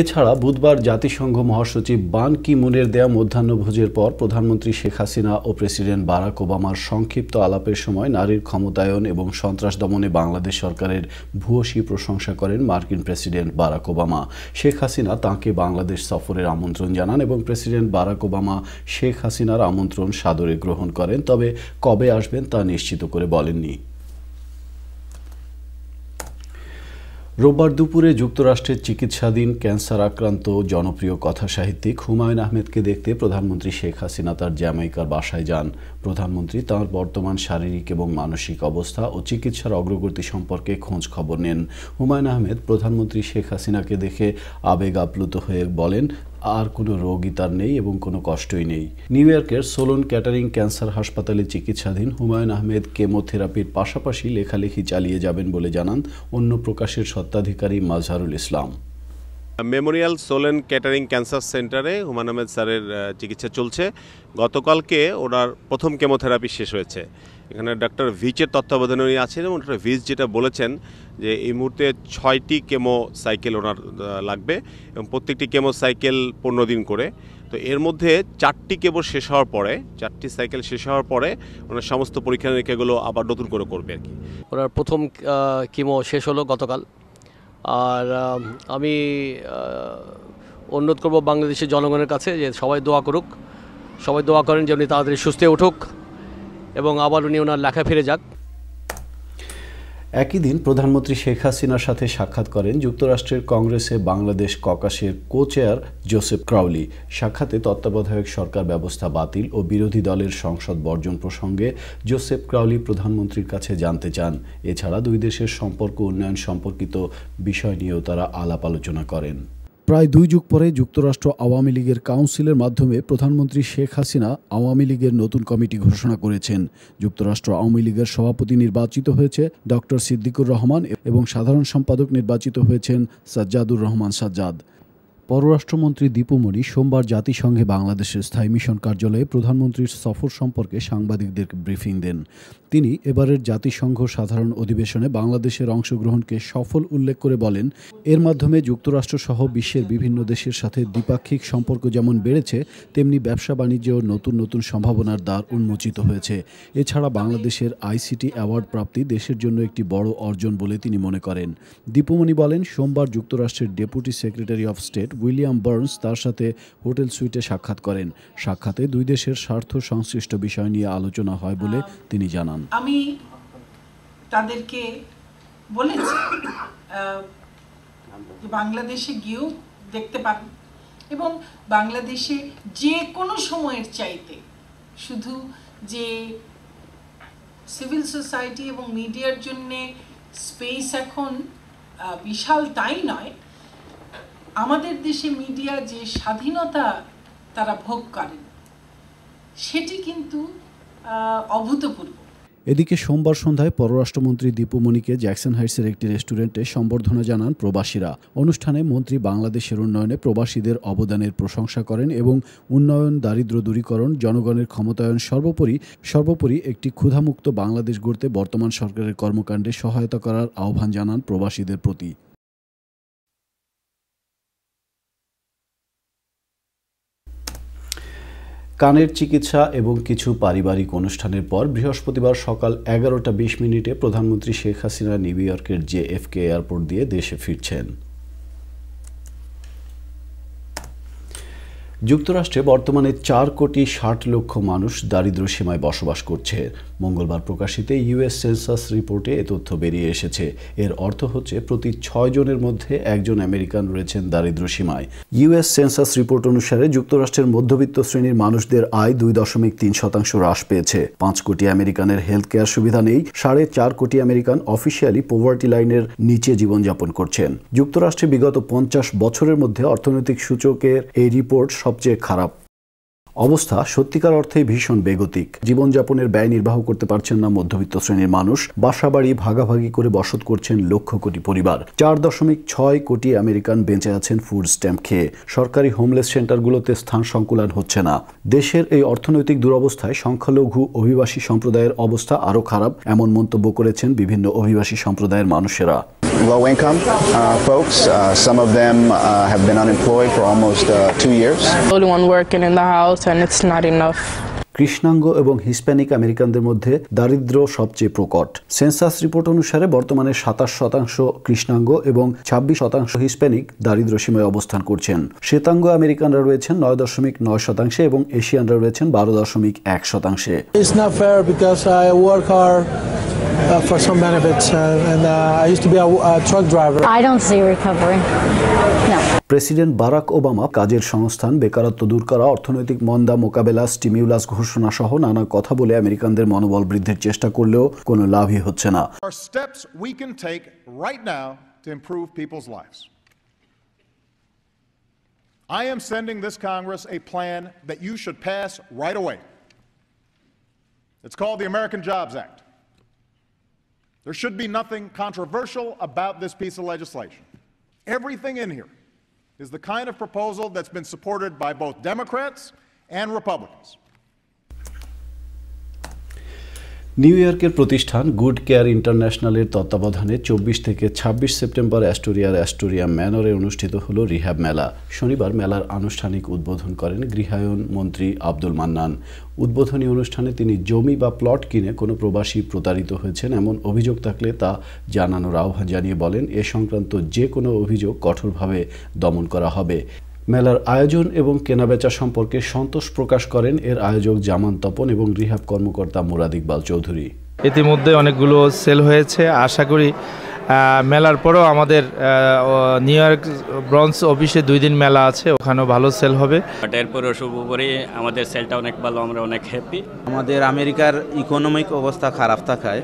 এছাড়া বুধবার জাতিসংঘ মহাসচিব বান কি মুনের দেয়া মধ্যাহ্নভোজের পর প্রধানমন্ত্রী শেখ হাসিনা ও প্রেসিডেন্ট বারাক ওবামার সংক্ষিপ্ত আলাপের সময় নারীর ক্ষমতায়ন এবং সন্ত্রাস দমনে বাংলাদেশ সরকারের ভূয়সী প্রশংসা করেন মার্কিন president Barack Obama Sheikh Hasina তাঁকে বাংলাদেশ সফরের আমন্ত্রণ জানান এবং প্রেসিডেন্ট বারাক ওবামা শেখ হাসিনার আমন্ত্রণ সাদরে গ্রহণ করেন তবে কবে আসবেন তা নিশ্চিত করে বলেননি রোববার দুপুরে যুক্তরাষ্ট্রের চিকিৎসাধীন ক্যান্সার আক্রান্ত জনপ্রিয় কথা সাহিত্যিক হুমায়ুন আহমেদকে দেখতে প্রধানমন্ত্রী শেখ হাসিনা তার জ্যামাইকার বাসায় যান প্রধানমন্ত্রী তাঁর বর্তমান শারীরিক এবং মানসিক অবস্থা ও চিকিৎসার অগ্রগতি সম্পর্কে খোঁজ খবর নেন হুমায়ুন আহমেদ প্রধানমন্ত্রী শেখ হাসিনাকে দেখে আবেগ আপ্লুত হয়ে বলেন আর কোনো রোগই তার নেই এবং কোনো কষ্টই নেই নিউ ইয়র্কের সোলন ক্যাটারিং ক্যান্সার হাসপাতালে চিকিৎসাধীন হুমায়ুন আহমেদ কেমোথেরাপির পাশাপাশি লেখালেখি চালিয়ে যাবেন বলে জানান অন্য প্রকাশের সত্ত্বাধিকারী Mazharul Islam memorial Sloan Kettering cancer সেন্টারে হুমান আহমেদ স্যারের চিকিৎসা চলছে গতকালকে ওনার প্রথম কেমোথেরাপি শেষ হয়েছে এখানে ডাক্তার ভিচের তত্ত্বাবধানে উনি আছেন এবং ডাক্তার ভিচ যেটা বলেছেন যে এই মুহূর্তে ছয়টি কেমো সাইকেল ওনার লাগবে এবং প্রত্যেকটি কেমো সাইকেল পনেরো দিন করে তো এর মধ্যে চারটি কেমো শেষ হওয়ার পরে চারটি সাইকেল শেষ হওয়ার পরে ওনার সমস্ত পরীক্ষা নিরীক্ষাগুলো আবার নতুন করে করবে আর কি ওনার প্রথম কেমো শেষ হলো গতকাল আর আমি অনুরোধ করব বাংলাদেশের জনগণের কাছে যে সবাই দোয়া করুক সবাই দোয়া করেন যে উনি তাড়াতাড়ি সুস্থে উঠুক এবং আবার উনি ওনার লেখা ফিরে যাক একই দিন প্রধানমন্ত্রী শেখ হাসিনার সাথে সাক্ষাৎ করেন যুক্তরাষ্ট্রের কংগ্রেসে বাংলাদেশ ককাসের কো চেয়ার জোসেফ ক্রাউলি সাক্ষাতে তত্ত্বাবধায়ক সরকার ব্যবস্থা বাতিল ও বিরোধী দলের সংসদ বর্জন প্রসঙ্গে জোসেফ ক্রাউলি প্রধানমন্ত্রীর কাছে জানতে চান এছাড়া দুই দেশের সম্পর্ক উন্নয়ন সম্পর্কিত বিষয় নিয়েও তারা আলাপ আলোচনা করেন প্রায় দুই যুগ পরে যুক্তরাষ্ট্র আওয়ামী লীগের কাউন্সিলের মাধ্যমে প্রধানমন্ত্রী শেখ হাসিনা আওয়ামী লীগের নতুন কমিটি ঘোষণা করেছেন যুক্তরাষ্ট্র আওয়ামী লীগের সভাপতি নির্বাচিত হয়েছে ডক্টর সিদ্দিকুর রহমান এবং সাধারণ সম্পাদক নির্বাচিত হয়েছেন সাজ্জাদুর রহমান সাজ্জাদ পররাষ্ট্রমন্ত্রী দীপুমণি সোমবার জাতিসংঘে বাংলাদেশের স্থায়ী মিশন কার্যালয়ে প্রধানমন্ত্রীর সফর সম্পর্কে সাংবাদিকদের ব্রিফিং দেন তিনি এবারের জাতিসংঘ সাধারণ অধিবেশনে বাংলাদেশের অংশগ্রহণকে সফল উল্লেখ করে বলেন এর মাধ্যমে যুক্তরাষ্ট্রসহ বিশ্বের বিভিন্ন দেশের সাথে দ্বিপাক্ষিক সম্পর্ক যেমন বেড়েছে তেমনি ব্যবসা বাণিজ্য নতুন নতুন সম্ভাবনার দ্বার উন্মোচিত হয়েছে এছাড়া বাংলাদেশের আইসিটি অ্যাওয়ার্ড প্রাপ্তি দেশের জন্য একটি বড় অর্জন বলে তিনি মনে করেন দীপুমণি বলেন সোমবার যুক্তরাষ্ট্রের deputy secretary of state William Burns তার সাথে হোটেল সুইটে সাক্ষাৎ করেন সাক্ষাতে দুই দেশের স্বার্থ সংশ্লিষ্ট বিষয় নিয়ে আলোচনা হয় বলে তিনি জানান আমি তাদেরকে বলেছি বাংলাদেশে গিয়েও দেখতে পান এবং বাংলাদেশে যে কোনো সময়ের চাইতে শুধু যে সিভিল সোসাইটি এবং মিডিয়ার জন্যে স্পেস এখন বিশাল তাই নয় আমাদের দেশে মিডিয়া যে স্বাধীনতা তারা ভোগ করেন সেটি কিন্তু অভূতপূর্ব এদিকে সোমবার সন্ধ্যায় পররাষ্ট্রমন্ত্রী দীপুমণিকে জ্যাকসন হাইটসের একটি রেস্টুরেন্টে সম্বর্ধনা জানান প্রবাসীরা অনুষ্ঠানে মন্ত্রী বাংলাদেশের উন্নয়নে প্রবাসীদের অবদানের প্রশংসা করেন এবং উন্নয়ন দারিদ্র দূরীকরণ জনগণের ক্ষমতায়ন সর্বোপরি সর্বোপরি একটি ক্ষুধামুক্ত বাংলাদেশ গড়তে বর্তমান সরকারের কর্মকাণ্ডে সহায়তা করার আহ্বান জানান প্রবাসীদের প্রতি কানের চিকিৎসা এবং কিছু পারিবারিক অনুষ্ঠানের পর বৃহস্পতিবার সকাল এগারোটা বিশ মিনিটে প্রধানমন্ত্রী শেখ হাসিনা নিউ ইয়র্কের জেএফকে এয়ারপোর্ট দিয়ে দেশে ফিরছেন যুক্তরাষ্ট্রে বর্তমানে চার কোটি ষাট লক্ষ মানুষ দারিদ্র সীমায় বসবাস করছে মঙ্গলবার প্রকাশিত ইউএস সেন্সাস রিপোর্টে এ তথ্য বেরিয়ে এসেছে এর অর্থ হচ্ছে প্রতি ছয় জনের মধ্যে একজন আমেরিকান রয়েছেন দারিদ্র সীমায় ইউএস সেন্সাস রিপোর্ট অনুসারে যুক্তরাষ্ট্রের মধ্যবিত্ত শ্রেণীর মানুষদের আয় দুই দশমিক তিন শতাংশ হ্রাস পেয়েছে পাঁচ কোটি আমেরিকানের হেলথ কেয়ার সুবিধা নেই সাড়ে চার কোটি আমেরিকান অফিসিয়ালি পোভার্টি লাইনের নিচে জীবনযাপন করছেন যুক্তরাষ্ট্রে বিগত পঞ্চাশ বছরের মধ্যে অর্থনৈতিক সূচকের এই রিপোর্ট সবচেয়ে খারাপ অবস্থা সত্যিকার অর্থে ভীষণ বেগতিক জীবনযাপনের ব্যয় নির্বাহ করতে পারছেন না মধ্যবিত্ত শ্রেণীর মানুষ বাসাবাড়ি ভাগাভাগি করে বসত করছেন লক্ষ কোটি পরিবার চার দশমিক ছয় কোটি আমেরিকান বেঁচে আছেন ফুড স্ট্যাম্প খেয়ে সরকারি হোমলেস সেন্টারগুলোতে স্থান সংকুলান হচ্ছে না দেশের এই অর্থনৈতিক দুরবস্থায় সংখ্যালঘু অভিবাসী সম্প্রদায়ের অবস্থা আরও খারাপ এমন মন্তব্য করেছেন বিভিন্ন অভিবাসী সম্প্রদায়ের মানুষেরা low income uh, folks. Uh, some of them uh, have been unemployed for almost uh, two years. Only one working in the house and it's not enough. কৃষ্ণাঙ্গ এবং হিসপ্যানিক আমেরিকানদের মধ্যে দারিদ্র সবচেয়ে প্রকট সেন্সাস রিপোর্ট অনুসারে বর্তমানে সাতাশ শতাংশ কৃষ্ণাঙ্গ এবং ছাব্বিশ শতাংশ হিসপ্যানিক দারিদ্র সীমায় অবস্থান করছেন শ্বেতাঙ্গ আমেরিকানরা রয়েছেন নয় দশমিক নয় শতাংশে এবং এশিয়ানরা রয়েছেন বারো দশমিক এক শতাংশে Uh, for some benefits, uh, and uh, I used to be a, a truck driver. I don't see recovery. No. President Barack Obama কাজের সংস্থান বেকারত্ব দূর করা অর্থনৈতিক মন্দা মোকাবেলা স্টিমিউলাস ঘোষণা ঘোষণা সহ নানা কথা বলে আমেরিকানদের মনোবল বৃদ্ধির চেষ্টা করলেও কোনো লাভই I am sending this Congress a plan that you should pass right away. It's called the American Jobs Act. There should be nothing controversial about this piece of legislation. Everything in here is the kind of proposal that's been supported by both Democrats and Republicans. New ইয়র্কের প্রতিষ্ঠান good care ইন্টারন্যাশনালের তত্ত্বাবধানে চব্বিশ থেকে ছাব্বিশ September অ্যাস্টোরিয়ার Astoria ম্যানরে অনুষ্ঠিত হল rehab মেলা শনিবার মেলার আনুষ্ঠানিক উদ্বোধন করেন গৃহায়ন মন্ত্রী আব্দুল মান্নান উদ্বোধনী অনুষ্ঠানে তিনি জমি বা প্লট কিনে কোনো প্রবাসী প্রতারিত হয়েছেন এমন অভিযোগ থাকলে তা জানানোর আহ্বান জানিয়ে বলেন এ সংক্রান্ত যে কোনো অভিযোগ কঠোরভাবে দমন করা হবে মেলার আয়োজন এবং কেনাবেচা সম্পর্কে সন্তোষ প্রকাশ করেন এর আয়োজক জামান তপন এবং রিহাব কর্মকর্তা মুরাদ ইকবাল চৌধুরী ইতিমধ্যে অনেকগুলো সেল হয়েছে আশা করি মেলার পরও আমাদের নিউ ইয়র্ক ব্রঞ্জ অফিসে দুই দিন মেলা আছে ওখানেও ভালো সেল হবে এরপরেও শুভ আমাদের সেলটা অনেক ভালো আমরা অনেক হ্যাপি আমাদের আমেরিকার ইকোনমিক অবস্থা খারাপ থাকায়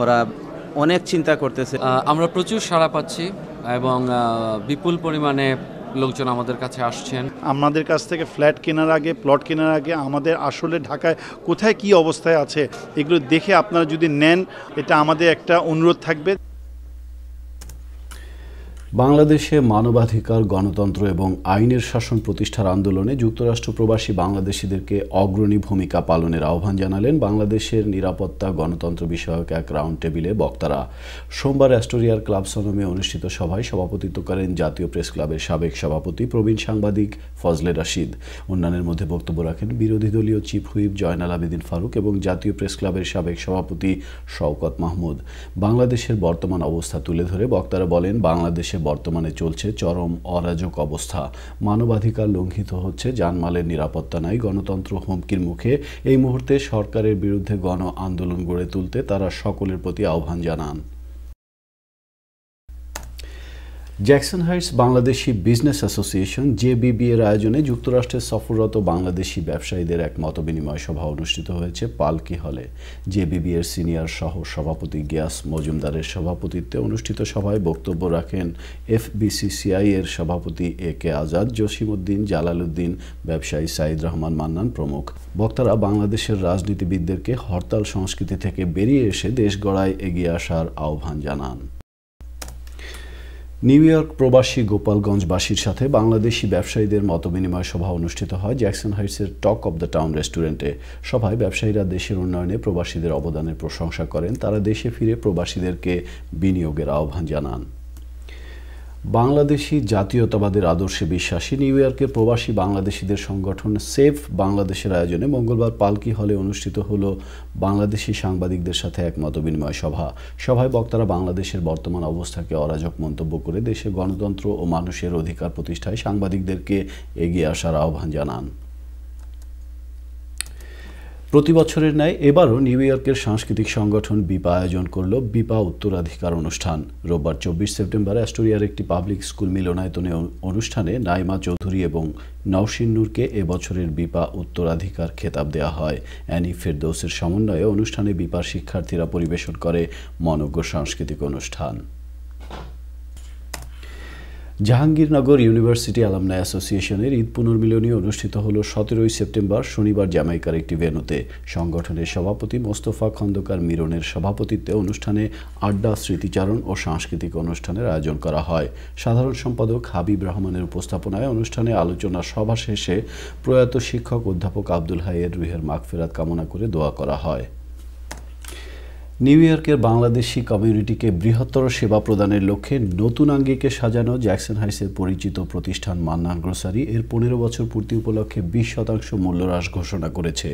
ওরা অনেক চিন্তা করতেছে আমরা প্রচুর সাড়া পাচ্ছি এবং বিপুল পরিমাণে লোকজন আমাদের কাছে আসছেন আমাদের কাছ থেকে ফ্ল্যাট কেনার আগে প্লট কেনার আগে আমাদের আসলে ঢাকায় কোথায় কি অবস্থায় আছে এগুলো দেখে আপনারা যদি নেন এটা আমাদের একটা অনুরোধ থাকবে বাংলাদেশে মানবাধিকার গণতন্ত্র এবং আইনের শাসন প্রতিষ্ঠার আন্দোলনে যুক্তরাষ্ট্র প্রবাসী বাংলাদেশিদেরকে অগ্রণী ভূমিকা পালনের আহ্বান জানালেন বাংলাদেশের নিরাপত্তা গণতন্ত্র বিষয়ক এক রাউন্ড টেবিলে বক্তারা সোমবার অ্যাস্টোরিয়ার ক্লাব সনমে অনুষ্ঠিত সভায় সভাপতিত্ব করেন জাতীয় প্রেস ক্লাবের সাবেক সভাপতি প্রবীণ সাংবাদিক ফজলে রাশিদ অন্যান্যের মধ্যে বক্তব্য রাখেন বিরোধী দলীয় চিফ হুইপ জয়নাল আবেদিন ফারুক এবং জাতীয় প্রেস ক্লাবের সাবেক সভাপতি শওকত মাহমুদ বাংলাদেশের বর্তমান অবস্থা তুলে ধরে বক্তারা বলেন বাংলাদেশে বর্তমানে চলছে চরম অরাজক অবস্থা মানবাধিকার লঙ্ঘিত হচ্ছে জানমালের নিরাপত্তা নাই গণতন্ত্র হুমকির মুখে এই মুহূর্তে সরকারের বিরুদ্ধে গণ আন্দোলন গড়ে তুলতে তারা সকলের প্রতি আহ্বান জানান Jackson Heights Bangladeshi business association JBB এর আয়োজনে যুক্তরাষ্ট্রে সফররত বাংলাদেশি ব্যবসায়ীদের এক মতবিনিময় সভা অনুষ্ঠিত হয়েছে পালকি হলে জেবিবি এর সিনিয়র সহ সভাপতি গিয়াস মজুমদারের সভাপতিত্বে অনুষ্ঠিত সভায় বক্তব্য রাখেন এফবিসিসিআই এর সভাপতি এ কে আজাদ জসিমুদ্দিন জালালউদ্দিন ব্যবসায়ী সাইদ রহমান মান্নান প্রমুখ বক্তারা বাংলাদেশের রাজনীতিবিদদেরকে হরতাল সংস্কৃতি থেকে বেরিয়ে এসে দেশ গড়ায় এগিয়ে আসার আহ্বান জানান নিউ ইয়র্ক প্রবাসী গোপালগঞ্জবাসীর সাথে বাংলাদেশি ব্যবসায়ীদের মতবিনিময় সভা অনুষ্ঠিত হয় জ্যাকসন হাইটসের টক অব দ্য টাউন রেস্টুরেন্টে সভায় ব্যবসায়ীরা দেশের উন্নয়নে প্রবাসীদের অবদানের প্রশংসা করেন তারা দেশে ফিরে প্রবাসীদেরকে বিনিয়োগের আহ্বান জানান বাংলাদেশি জাতীয়তাবাদের আদর্শে বিশ্বাসী নিউ ইয়র্কের প্রবাসী বাংলাদেশিদের সংগঠন সেফ বাংলাদেশের আয়োজনে মঙ্গলবার পালকি হলে অনুষ্ঠিত হল বাংলাদেশি সাংবাদিকদের সাথে এক মতবিনিময় সভা সভায় বক্তারা বাংলাদেশের বর্তমান অবস্থাকে অরাজক মন্তব্য করে দেশে গণতন্ত্র ও মানুষের অধিকার প্রতিষ্ঠায় সাংবাদিকদেরকে এগিয়ে আসার আহ্বান জানান প্রতি বছরের ন্যায় এবারও নিউ ইয়র্কের সাংস্কৃতিক সংগঠন বিপা আয়োজন করল বিপা উত্তরাধিকার অনুষ্ঠান রোববার চব্বিশ সেপ্টেম্বর অ্যাস্টোরিয়ার একটি পাবলিক স্কুল মিলনায়তনে অনুষ্ঠানে নাইমা চৌধুরী এবং নওশিন নূরকে এবছরের বিপা উত্তরাধিকার খেতাব দেওয়া হয় অ্যানি ফেরদৌসের সমন্বয়ে অনুষ্ঠানে বিপার শিক্ষার্থীরা পরিবেশন করে মনজ্ঞ সাংস্কৃতিক অনুষ্ঠান জাহাঙ্গীরনগর ইউনিভার্সিটি আলামনা অ্যাসোসিয়েশনের ঈদ পুনর্মিলনী অনুষ্ঠিত হল সতেরোই সেপ্টেম্বর শনিবার জামাইকার একটি ভেনুতে সংগঠনের সভাপতি মোস্তফা খন্দকার মিরনের সভাপতিত্বে অনুষ্ঠানে আড্ডা স্মৃতিচারণ ও সাংস্কৃতিক অনুষ্ঠানের আয়োজন করা হয় সাধারণ সম্পাদক হাবিব রহমানের উপস্থাপনায় অনুষ্ঠানে আলোচনা সভা শেষে প্রয়াত শিক্ষক অধ্যাপক আব্দুল হাইয়ের রুহের মাগফেরাত কামনা করে দোয়া করা হয় নিউ ইয়র্কের বাংলাদেশি কমিউনিটিকে বৃহত্তর সেবা প্রদানের লক্ষ্যে নতুন আঙ্গিকে সাজানো জ্যাকসন হাইসের পরিচিত প্রতিষ্ঠান মান্নান গ্রোসারি এর পনেরো বছর পূর্তি উপলক্ষে বিশ শতাংশ মূল্য হ্রাস ঘোষণা করেছে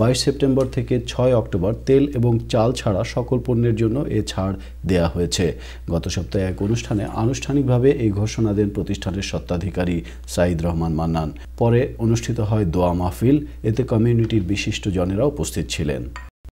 বাইশ সেপ্টেম্বর থেকে ছয় অক্টোবর তেল এবং চাল ছাড়া সকল পণ্যের জন্য এ ছাড় দেয়া হয়েছে গত সপ্তাহে এক অনুষ্ঠানে আনুষ্ঠানিকভাবে এই ঘোষণা দেন প্রতিষ্ঠানের সত্ত্বাধিকারী সাইদ রহমান মান্নান পরে অনুষ্ঠিত হয় দোয়া মাহফিল এতে কমিউনিটির বিশিষ্ট জনেরা উপস্থিত ছিলেন